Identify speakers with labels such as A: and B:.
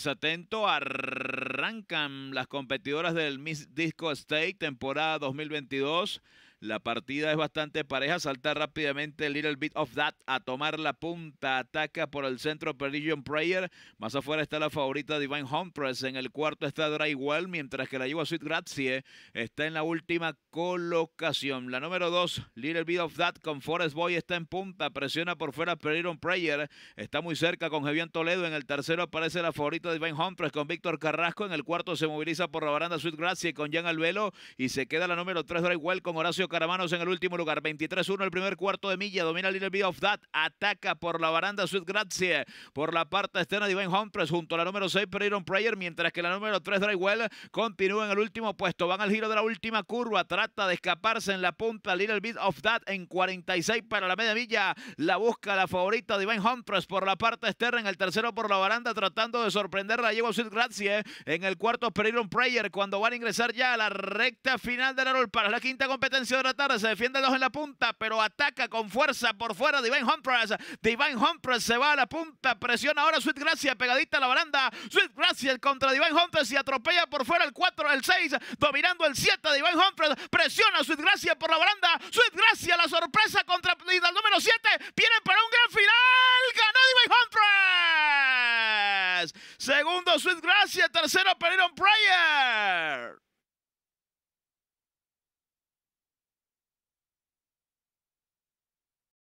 A: Pues, atento, arrancan las competidoras del Miss Disco State temporada 2022. La partida es bastante pareja. Salta rápidamente Little Bit of That a tomar la punta. Ataca por el centro Perdition Prayer. Más afuera está la favorita Divine Press, En el cuarto está igual mientras que la lleva Sweet Grazie está en la última colocación. La número dos Little Bit of That con Forest Boy está en punta. Presiona por fuera Perdition Prayer. Está muy cerca con Javier Toledo. En el tercero aparece la favorita Divine Huntress con Víctor Carrasco. En el cuarto se moviliza por la baranda Sweet Grazie con Jan Alvelo. Y se queda la número tres Dray con Horacio Caramanos en el último lugar. 23-1 el primer cuarto de milla. Domina Little Bit of That. Ataca por la baranda Sweet Grazie. Por la parte externa Divine Humphreys junto a la número 6 Periron Prayer. Mientras que la número 3 Drywell continúa en el último puesto. Van al giro de la última curva. Trata de escaparse en la punta Little Bit of That en 46 para la media milla. La busca la favorita Divine Humphreys por la parte externa. En el tercero por la baranda tratando de sorprenderla Llevo Sweet Grazie. En el cuarto Periron Prayer cuando van a ingresar ya a la recta final de la roll para la quinta competencia tarde, se defiende dos en la punta, pero ataca con fuerza por fuera Divine Humphries. Divine Humphries se va a la punta, presiona ahora Sweet Gracia, pegadita a la baranda. Sweet Gracia contra Divine Humphries y atropella por fuera el 4, el 6, dominando el 7. Divine Humphries presiona Sweet Gracia por la baranda. Sweet Gracia, la sorpresa contra el número 7. Vienen para un gran final. Ganó Divine Humphries. Segundo, Sweet Gracia. Tercero, Peliron Prayer.